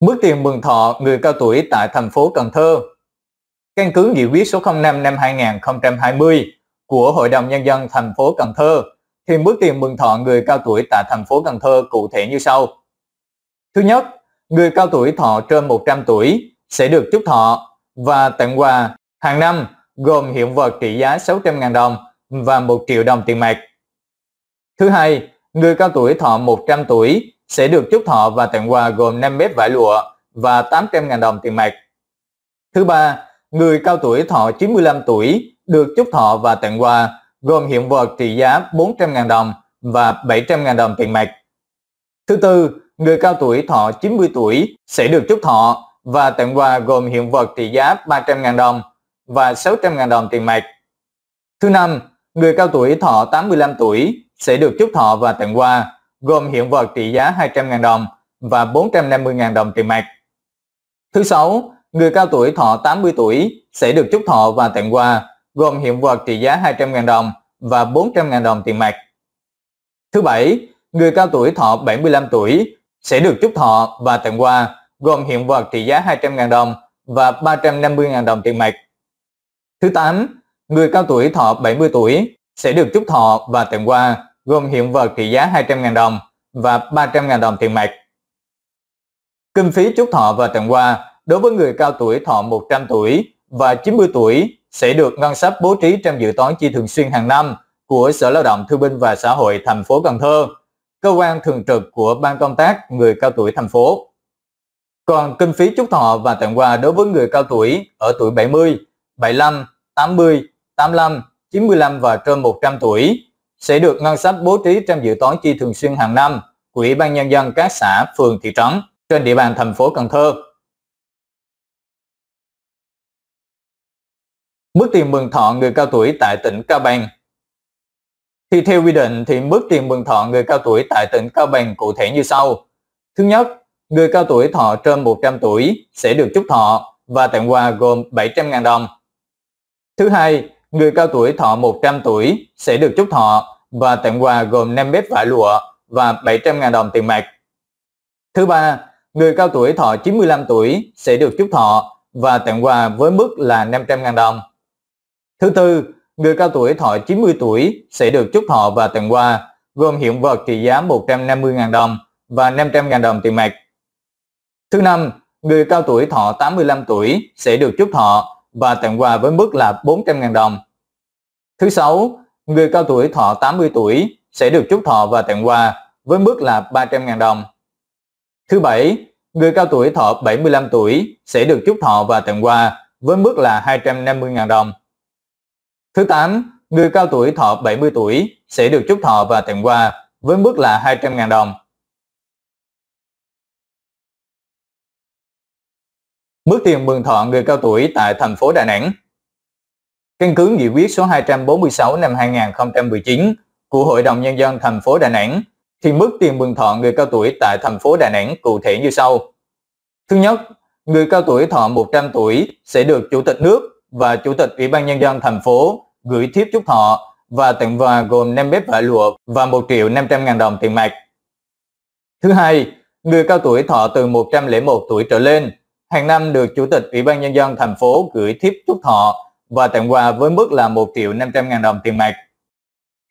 Mức tiền mừng thọ người cao tuổi tại thành phố Cần Thơ Căn cứ nghị quyết số 05 năm 2020 của Hội đồng Nhân dân thành phố Cần Thơ thì mức tiền mừng thọ người cao tuổi tại thành phố Cần Thơ cụ thể như sau. Thứ nhất, người cao tuổi thọ trên 100 tuổi sẽ được chúc thọ và tặng quà hàng năm gồm hiện vật trị giá 600.000 đồng và 1 triệu đồng tiền mặt. Thứ hai, người cao tuổi thọ 100 tuổi sẽ được chúc thọ và tặng quà gồm 5 mét vải lụa và 800.000 đồng tiền mặt. Thứ ba, người cao tuổi thọ 95 tuổi được chúc thọ và tặng quà gồm hiện vật trị giá 400.000 đồng và 700.000 đồng tiền mặt. Thứ tư, người cao tuổi thọ 90 tuổi sẽ được chúc thọ và tặng quà gồm hiện vật trị giá 300.000 đồng và 600.000 đồng tiền mặt. Thứ năm, người cao tuổi thọ 85 tuổi sẽ được chúc thọ và tặng quà gồm hiện vật trị giá 200.000 đồng và 450.000 đồng tiền mặt. Thứ sáu, người cao tuổi thọ 80 tuổi sẽ được chúc thọ và tặng quà, gồm hiện vật trị giá 200.000 đồng và 400.000 đồng tiền mặt. Thứ bảy, người cao tuổi thọ 75 tuổi sẽ được chúc thọ và tặng quà, gồm hiện vật trị giá 200.000 đồng và 350.000 đồng tiền mặt. Thứ tám, Người cao tuổi thọ 70 tuổi sẽ được chúc thọ và tặng quà, gồm hiện vật trị giá 200.000 đồng và 300.000 đồng tiền mặt. Kinh phí chúc thọ và tặng quà đối với người cao tuổi thọ 100 tuổi và 90 tuổi sẽ được ngân sách bố trí trong dự toán chi thường xuyên hàng năm của Sở Lao động Thương binh và Xã hội thành phố Cần Thơ, cơ quan thường trực của Ban công tác người cao tuổi thành phố. Còn kinh phí chúc thọ và tặng quà đối với người cao tuổi ở tuổi 70, 75, 80, 85, 95 và trên 100 tuổi sẽ được ngân sách bố trí trong dự toán chi thường xuyên hàng năm của Ủy ban Nhân dân các xã, phường, thị trấn trên địa bàn thành phố Cần Thơ. Mức tiền mừng thọ người cao tuổi tại tỉnh Cao Bằng Thì theo quy định thì mức tiền mừng thọ người cao tuổi tại tỉnh Cao Bằng cụ thể như sau. Thứ nhất, người cao tuổi thọ trên 100 tuổi sẽ được chúc thọ và tặng quà gồm 700.000 đồng. Thứ hai, người cao tuổi thọ 100 tuổi sẽ được chúc thọ và tặng quà gồm 5 bếp vải lụa và 700.000 đồng tiền mặt. Thứ ba, người cao tuổi thọ 95 tuổi sẽ được chúc thọ và tặng quà với mức là 500.000 đồng. Thứ tư, người cao tuổi thọ 90 tuổi sẽ được chúc thọ và tặng quà gồm hiện vật trị giá 150.000 đồng và 500.000 đồng tiền mặt. Thứ năm, người cao tuổi thọ 85 tuổi sẽ được chúc thọ và tặng quà với mức là 400.000 đồng. Thứ sáu, người cao tuổi thọ 80 tuổi sẽ được chúc thọ và tặng quà với mức là 300.000 đồng. Thứ bảy, người cao tuổi thọ 75 tuổi sẽ được chúc thọ và tặng quà với mức là 250.000 đồng. Thứ tám, người cao tuổi thọ 70 tuổi sẽ được chúc thọ và tặng quà với mức là 200.000 đồng. Mức tiền mừng thọ người cao tuổi tại thành phố Đà Nẵng Căn cứ nghị quyết số 246 năm 2019 của Hội đồng Nhân dân thành phố Đà Nẵng thì mức tiền mừng thọ người cao tuổi tại thành phố Đà Nẵng cụ thể như sau. Thứ nhất, người cao tuổi thọ 100 tuổi sẽ được Chủ tịch nước và Chủ tịch Ủy ban Nhân dân thành phố gửi thiếp chúc thọ và tặng quà gồm 5 bếp vải lụa và 1 triệu 500 ngàn đồng tiền mặt. Thứ hai, người cao tuổi thọ từ 101 tuổi trở lên hàng năm được Chủ tịch Ủy ban Nhân dân thành phố gửi thiếp chúc thọ và tặng quà với mức là 1 triệu 500 ngàn đồng tiền mặt.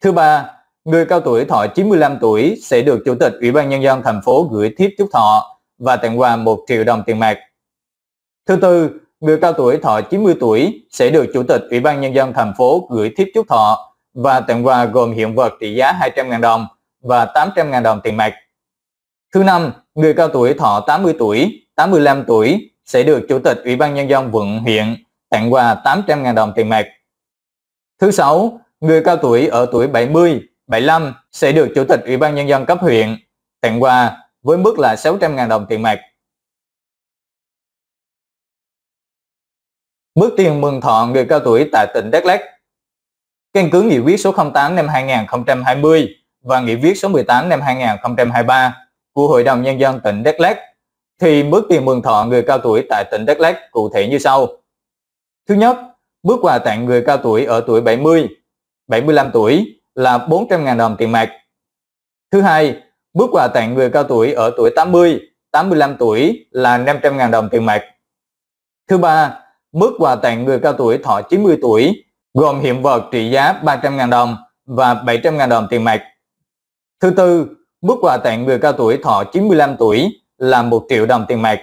Thứ ba, người cao tuổi thọ 95 tuổi sẽ được Chủ tịch Ủy ban Nhân dân thành phố gửi thiếp chúc thọ và tặng quà 1 triệu đồng tiền mặt. Thứ tư, người cao tuổi thọ 90 tuổi sẽ được Chủ tịch Ủy ban Nhân dân thành phố gửi thiếp chúc thọ và tặng quà gồm hiện vật trị giá 200.000 đồng và 800.000 đồng tiền mặt. Thứ năm, người cao tuổi thọ 80 tuổi, 85 tuổi sẽ được Chủ tịch Ủy ban Nhân dân quận huyện tặng quà 800.000 đồng tiền mặt. Thứ sáu, người cao tuổi ở tuổi 70, 75 sẽ được Chủ tịch Ủy ban Nhân dân cấp huyện tặng quà với mức là 600.000 đồng tiền mặt. Mức tiền mừng thọ người cao tuổi tại tỉnh Đắk Lắk Căn cứ nghị quyết số 08 năm 2020 và nghị quyết số 18 năm 2023 của Hội đồng Nhân dân tỉnh Đắk Lắk thì bước tiền mừng thọ người cao tuổi tại tỉnh Đắk Lắk cụ thể như sau. Thứ nhất, bước quà tặng người cao tuổi ở tuổi 70, 75 tuổi là 400.000 đồng tiền mặt. Thứ hai, bước quà tặng người cao tuổi ở tuổi 80, 85 tuổi là 500.000 đồng tiền mặt. Thứ ba, bước quà tặng người cao tuổi thọ 90 tuổi gồm hiện vật trị giá 300.000 đồng và 700.000 đồng tiền mặt. Thứ tư, bước quà tặng người cao tuổi thọ 95 tuổi là 1 triệu đồng tiền mặt.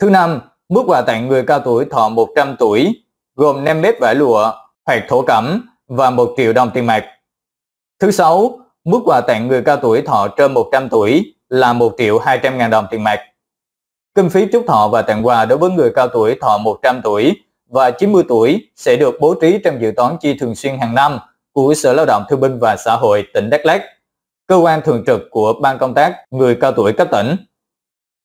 Thứ năm, mức quà tặng người cao tuổi thọ 100 tuổi gồm nem mét vải lụa hoặc thổ cẩm và 1 triệu đồng tiền mặt. Thứ sáu, mức quà tặng người cao tuổi thọ trên 100 tuổi là 1 triệu 200 ngàn đồng tiền mặt. Kinh phí chúc thọ và tặng quà đối với người cao tuổi thọ 100 tuổi và 90 tuổi sẽ được bố trí trong dự toán chi thường xuyên hàng năm của Sở Lao động Thương binh và Xã hội tỉnh Đắk Lắk, cơ quan thường trực của Ban công tác người cao tuổi cấp tỉnh.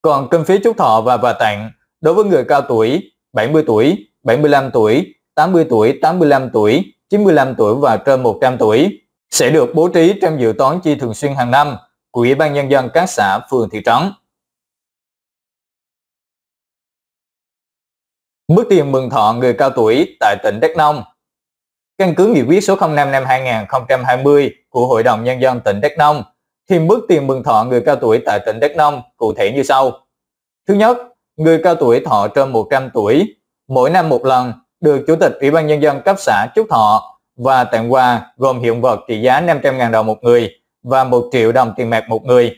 Còn kinh phí chúc thọ và bà tặng đối với người cao tuổi, 70 tuổi, 75 tuổi, 80 tuổi, 85 tuổi, 95 tuổi và trên 100 tuổi sẽ được bố trí trong dự toán chi thường xuyên hàng năm của Ủy ban Nhân dân các xã, phường, thị trấn. Mức tiền mừng thọ người cao tuổi tại tỉnh Đắk Nông Căn cứ nghị quyết số 055 2020 của Hội đồng Nhân dân tỉnh Đắk Nông thì mức tiền mừng thọ người cao tuổi tại tỉnh Đắk Nông cụ thể như sau. Thứ nhất, người cao tuổi thọ trên 100 tuổi, mỗi năm một lần được Chủ tịch Ủy ban Nhân dân cấp xã chúc thọ và tặng quà gồm hiện vật trị giá 500.000 đồng một người và 1 triệu đồng tiền mặt một người.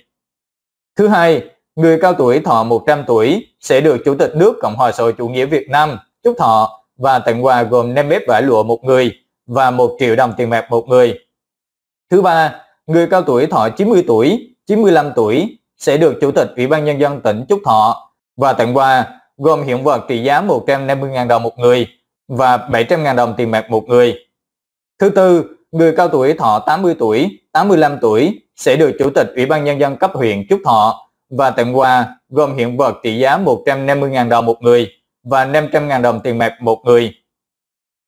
Thứ hai, người cao tuổi thọ 100 tuổi sẽ được Chủ tịch nước Cộng hòa xã hội chủ nghĩa Việt Nam chúc thọ và tặng quà gồm nem bếp vải lụa một người và 1 triệu đồng tiền mặt một người. Thứ ba, Người cao tuổi thọ 90 tuổi, 95 tuổi sẽ được Chủ tịch Ủy ban Nhân dân tỉnh chúc thọ và tặng quà gồm hiện vật trị giá 150.000 đồng một người và 700.000 đồng tiền mặt một người. Thứ tư, người cao tuổi thọ 80 tuổi, 85 tuổi sẽ được Chủ tịch Ủy ban Nhân dân cấp huyện chúc thọ và tặng quà gồm hiện vật trị giá 150.000 đồng một người và 500.000 đồng tiền mặt một người.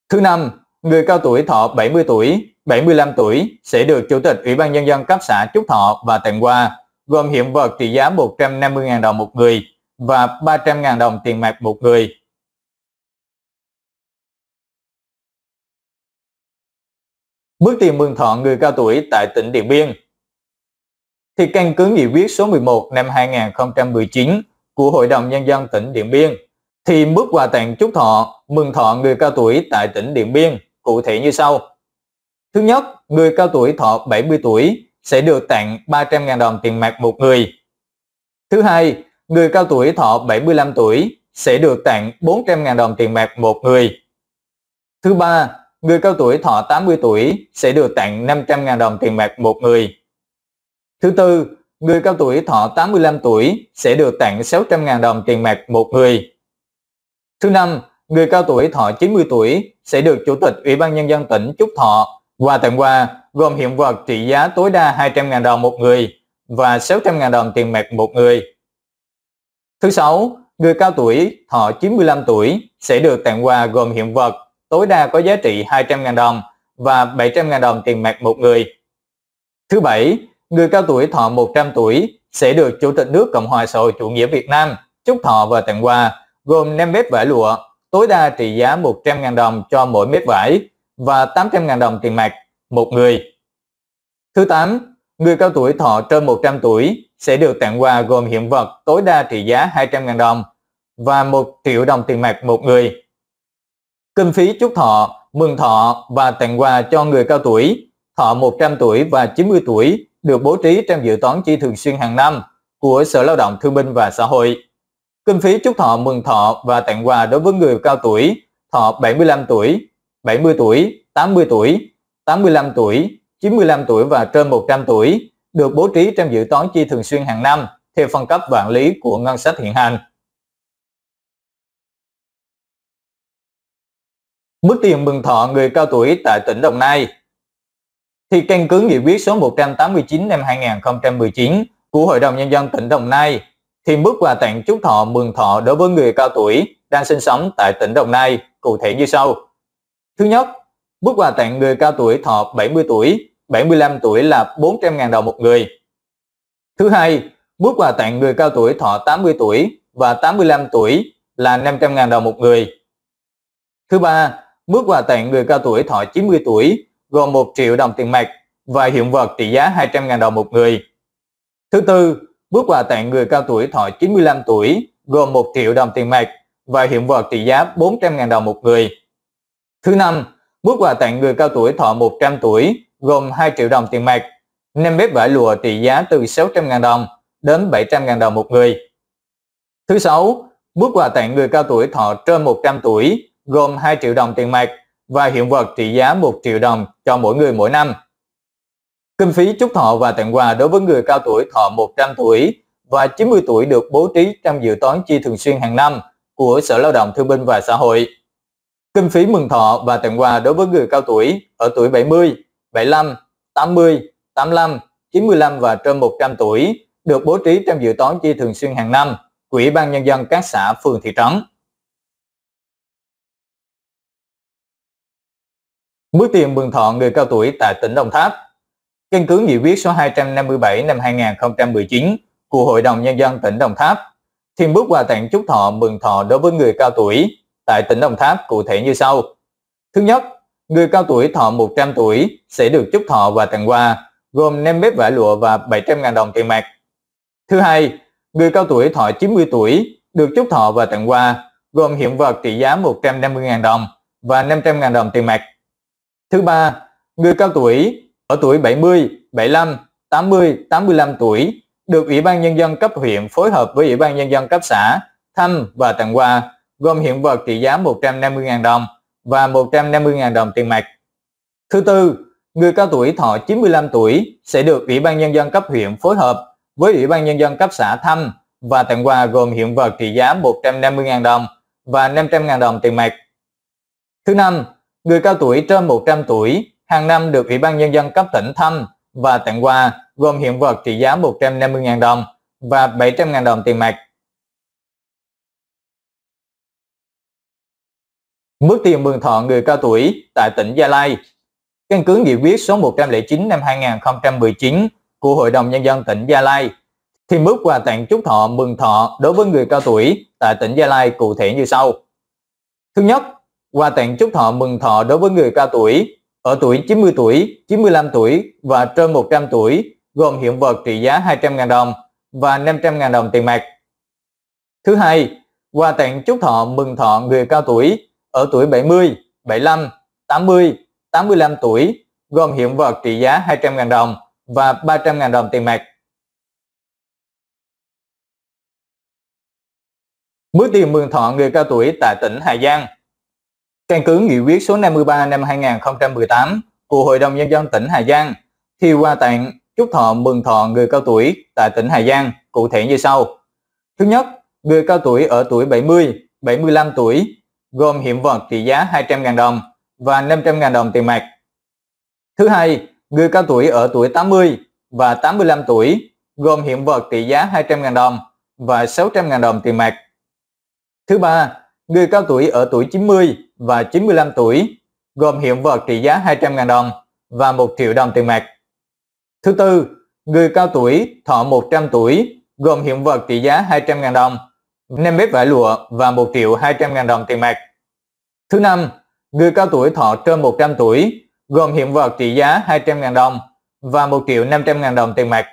Thứ năm, người cao tuổi thọ 70 tuổi, 75 tuổi, sẽ được Chủ tịch Ủy ban Nhân dân cấp xã chúc thọ và tặng quà, gồm hiện vật trị giá 150.000 đồng một người và 300.000 đồng tiền mặt một người. Bước tiền mừng thọ người cao tuổi tại tỉnh Điện Biên thì căn cứ nghị quyết số 11 năm 2019 của Hội đồng Nhân dân tỉnh Điện Biên thì mức quà tặng chúc thọ, mừng thọ người cao tuổi tại tỉnh Điện Biên cụ thể như sau. Thứ nhất, người cao tuổi thọ 70 tuổi sẽ được tặng 300.000 đồng tiền mặt một người. Thứ hai, người cao tuổi thọ 75 tuổi sẽ được tặng 400.000 đồng tiền mặt một người. Thứ ba, người cao tuổi thọ 80 tuổi sẽ được tặng 500.000 đồng tiền mặt một người. Thứ tư, người cao tuổi thọ 85 tuổi sẽ được tặng 600.000 đồng tiền mặt một người. Thứ năm, người cao tuổi thọ 90 tuổi sẽ được Chủ tịch Ủy ban Nhân dân tỉnh chúc thọ Quà tặng quà gồm hiện vật trị giá tối đa 200.000 đồng một người và 600.000 đồng tiền mặt một người. Thứ sáu, người cao tuổi thọ 95 tuổi sẽ được tặng quà gồm hiện vật tối đa có giá trị 200.000 đồng và 700.000 đồng tiền mặt một người. Thứ bảy, người cao tuổi thọ 100 tuổi sẽ được Chủ tịch nước Cộng hòa xã hội chủ nghĩa Việt Nam chúc thọ và tặng quà gồm nem mét vải lụa, tối đa trị giá 100.000 đồng cho mỗi mét vải và 800.000 đồng tiền mặt một người. Thứ 8, người cao tuổi thọ trên 100 tuổi sẽ được tặng quà gồm hiện vật tối đa trị giá 200.000 đồng và 1 triệu đồng tiền mặt một người. Kinh phí chúc thọ, mừng thọ và tặng quà cho người cao tuổi, thọ 100 tuổi và 90 tuổi được bố trí trong dự toán chi thường xuyên hàng năm của Sở Lao động Thương binh và Xã hội. Kinh phí chúc thọ mừng thọ và tặng quà đối với người cao tuổi, thọ 75 tuổi 70 tuổi, 80 tuổi, 85 tuổi, 95 tuổi và trên 100 tuổi được bố trí trong dự toán chi thường xuyên hàng năm theo phân cấp quản lý của ngân sách hiện hành. Mức tiền mừng thọ người cao tuổi tại tỉnh Đồng Nai thì căn cứ nghị quyết số 189 năm 2019 của Hội đồng Nhân dân tỉnh Đồng Nai thì mức quà tặng chúc thọ mừng thọ đối với người cao tuổi đang sinh sống tại tỉnh Đồng Nai cụ thể như sau. Thứ nhất, mức quà tặng người cao tuổi thọ 70 tuổi, 75 tuổi là 400.000 đồng một người. Thứ hai, mức quà tặng người cao tuổi thọ 80 tuổi và 85 tuổi là 500.000 đồng một người. Thứ ba, mức quà tặng người cao tuổi thọ 90 tuổi gồm 1 triệu đồng tiền mặt và hiện vật trị giá 200.000 đồng một người. Thứ tư, mức quà tặng người cao tuổi thọ 95 tuổi gồm 1 triệu đồng tiền mặt và hiện vật trị giá 400.000 đồng một người. Thứ năm, bước quà tặng người cao tuổi thọ 100 tuổi gồm 2 triệu đồng tiền mặt, 5 bếp vải lụa trị giá từ 600.000 đồng đến 700.000 đồng một người. Thứ sáu, bước quà tặng người cao tuổi thọ trên 100 tuổi gồm 2 triệu đồng tiền mặt và hiện vật trị giá 1 triệu đồng cho mỗi người mỗi năm. Kinh phí chúc thọ và tặng quà đối với người cao tuổi thọ 100 tuổi và 90 tuổi được bố trí trong dự toán chi thường xuyên hàng năm của Sở Lao động Thương binh và Xã hội. Kinh phí mừng thọ và tặng quà đối với người cao tuổi ở tuổi 70, 75, 80, 85, 95 và trên 100 tuổi được bố trí trong dự toán chi thường xuyên hàng năm của Ủy ban Nhân dân các xã, phường, thị trấn. Mức tiền mừng thọ người cao tuổi tại tỉnh Đồng Tháp Căn cứ nghị quyết số 257 năm 2019 của Hội đồng Nhân dân tỉnh Đồng Tháp thì mức quà tặng chúc thọ mừng thọ đối với người cao tuổi tại tỉnh Đồng Tháp cụ thể như sau. Thứ nhất, người cao tuổi thọ 100 tuổi sẽ được chúc thọ và tặng quà, gồm nem bếp vải lụa và 700.000 đồng tiền mặt. Thứ hai, người cao tuổi thọ 90 tuổi được chúc thọ và tặng quà, gồm hiện vật trị giá 150.000 đồng và 500.000 đồng tiền mặt. Thứ ba, người cao tuổi ở tuổi 70, 75, 80, 85 tuổi được Ủy ban Nhân dân cấp huyện phối hợp với Ủy ban Nhân dân cấp xã thăm và tặng quà gồm hiện vật trị giá 150.000 đồng và 150.000 đồng tiền mặt. Thứ tư, người cao tuổi thọ 95 tuổi sẽ được Ủy ban Nhân dân cấp huyện phối hợp với Ủy ban Nhân dân cấp xã thăm và tặng quà gồm hiện vật trị giá 150.000 đồng và 500.000 đồng tiền mặt. Thứ năm, người cao tuổi trên 100 tuổi hàng năm được Ủy ban Nhân dân cấp tỉnh thăm và tặng quà gồm hiện vật trị giá 150.000 đồng và 700.000 đồng tiền mặt. Mức tiền mừng thọ người cao tuổi tại tỉnh Gia Lai Căn cứ nghị quyết số 109 năm 2019 của Hội đồng Nhân dân tỉnh Gia Lai thì mức quà tặng chúc thọ mừng thọ đối với người cao tuổi tại tỉnh Gia Lai cụ thể như sau. Thứ nhất, quà tặng chúc thọ mừng thọ đối với người cao tuổi ở tuổi 90 tuổi, 95 tuổi và trên 100 tuổi gồm hiện vật trị giá 200.000 đồng và 500.000 đồng tiền mặt. Thứ hai, quà tặng chúc thọ mừng thọ người cao tuổi ở tuổi 70, 75, 80, 85 tuổi, gồm hiện vật trị giá 200.000 đồng và 300.000 đồng tiền mặt. Bữa tiền mừng thọ người cao tuổi tại tỉnh Hà Giang Căn cứ nghị quyết số 53 năm 2018 của Hội đồng Nhân dân tỉnh Hà Giang thì qua tặng chúc thọ mừng thọ người cao tuổi tại tỉnh Hà Giang cụ thể như sau. Thứ nhất, người cao tuổi ở tuổi 70, 75 tuổi gồm hiện vật trị giá 200.000 đồng và 500.000 đồng tiền mặt. Thứ hai, người cao tuổi ở tuổi 80 và 85 tuổi gồm hiện vật trị giá 200.000 đồng và 600.000 đồng tiền mặt. Thứ ba, người cao tuổi ở tuổi 90 và 95 tuổi gồm hiện vật trị giá 200.000 đồng và 1 triệu đồng tiền mặt. Thứ tư, người cao tuổi thọ 100 tuổi gồm hiện vật trị giá 200.000 đồng, 5 bếp vải lụa và 1 triệu 200.000 đồng tiền mặt. Thứ năm, người cao tuổi thọ trên 100 tuổi, gồm hiện vật trị giá 200.000 đồng và 1 triệu 500.000 đồng tiền mặt.